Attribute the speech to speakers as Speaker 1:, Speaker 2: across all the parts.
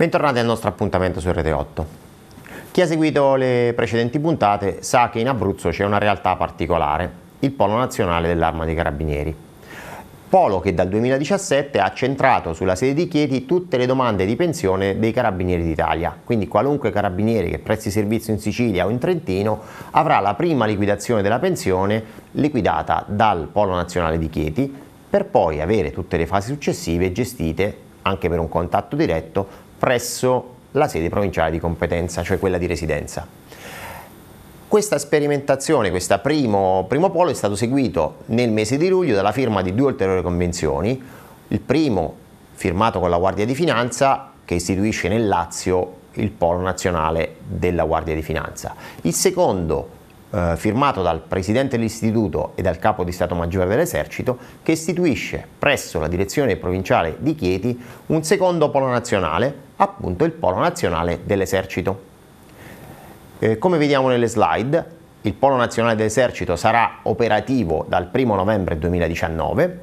Speaker 1: Bentornati al nostro appuntamento su Rete 8. Chi ha seguito le precedenti puntate sa che in Abruzzo c'è una realtà particolare, il Polo Nazionale dell'Arma dei Carabinieri. Polo che dal 2017 ha centrato sulla sede di Chieti tutte le domande di pensione dei carabinieri d'Italia, quindi qualunque carabiniere che presti servizio in Sicilia o in Trentino avrà la prima liquidazione della pensione liquidata dal Polo Nazionale di Chieti per poi avere tutte le fasi successive gestite anche per un contatto diretto presso la sede provinciale di competenza, cioè quella di residenza. Questa sperimentazione, questo primo, primo polo è stato seguito nel mese di luglio dalla firma di due ulteriori convenzioni, il primo firmato con la Guardia di Finanza che istituisce nel Lazio il polo nazionale della Guardia di Finanza, il secondo eh, firmato dal Presidente dell'Istituto e dal Capo di Stato Maggiore dell'Esercito, che istituisce presso la direzione provinciale di Chieti un secondo polo nazionale, appunto il polo nazionale dell'Esercito. Eh, come vediamo nelle slide, il Polo Nazionale dell'Esercito sarà operativo dal 1 novembre 2019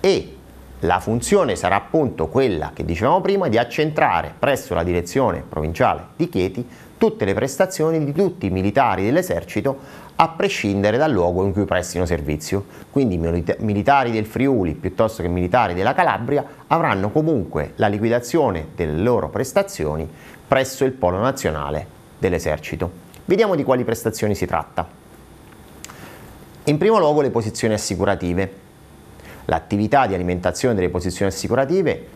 Speaker 1: e la funzione sarà appunto quella che dicevamo prima di accentrare presso la direzione provinciale di Chieti tutte le prestazioni di tutti i militari dell'esercito a prescindere dal luogo in cui prestino servizio. Quindi militari del Friuli piuttosto che militari della Calabria avranno comunque la liquidazione delle loro prestazioni presso il polo nazionale dell'esercito. Vediamo di quali prestazioni si tratta. In primo luogo le posizioni assicurative l'attività di alimentazione delle posizioni assicurative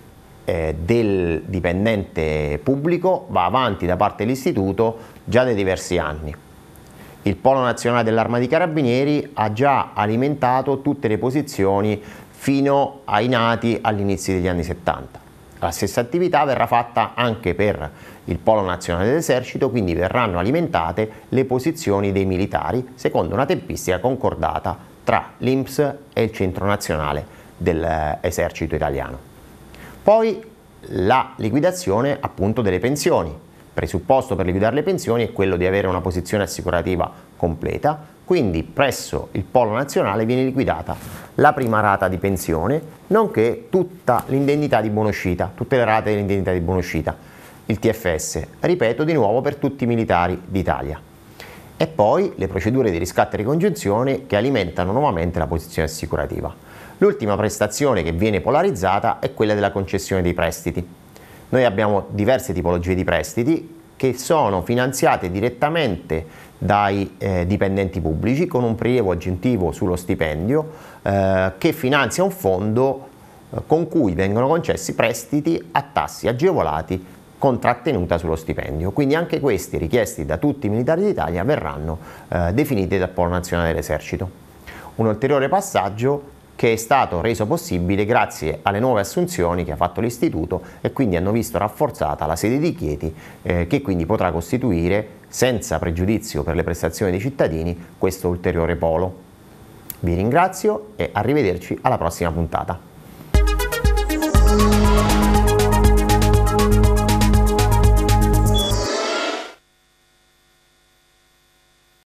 Speaker 1: eh, del dipendente pubblico va avanti da parte dell'istituto già da diversi anni. Il Polo Nazionale dell'Arma dei Carabinieri ha già alimentato tutte le posizioni fino ai nati all'inizio degli anni 70. La stessa attività verrà fatta anche per il Polo Nazionale dell'Esercito, quindi verranno alimentate le posizioni dei militari secondo una tempistica concordata tra l'INPS e il Centro Nazionale dell'Esercito eh, Italiano. Poi la liquidazione appunto delle pensioni. Presupposto per liquidare le pensioni è quello di avere una posizione assicurativa completa, quindi presso il Polo Nazionale viene liquidata la prima rata di pensione, nonché tutta l'indennità di buonuscita, tutte le rate dell'indennità di buonuscita, il TFS, ripeto di nuovo per tutti i militari d'Italia e poi le procedure di riscatto e ricongiunzione che alimentano nuovamente la posizione assicurativa. L'ultima prestazione che viene polarizzata è quella della concessione dei prestiti. Noi abbiamo diverse tipologie di prestiti che sono finanziate direttamente dai eh, dipendenti pubblici con un prelievo aggiuntivo sullo stipendio eh, che finanzia un fondo eh, con cui vengono concessi prestiti a tassi agevolati contrattenuta sullo stipendio. Quindi anche questi richiesti da tutti i militari d'Italia verranno eh, definiti dal Polo Nazionale dell'Esercito. Un ulteriore passaggio che è stato reso possibile grazie alle nuove assunzioni che ha fatto l'Istituto e quindi hanno visto rafforzata la sede di Chieti eh, che quindi potrà costituire, senza pregiudizio per le prestazioni dei cittadini, questo ulteriore polo. Vi ringrazio e arrivederci alla prossima puntata.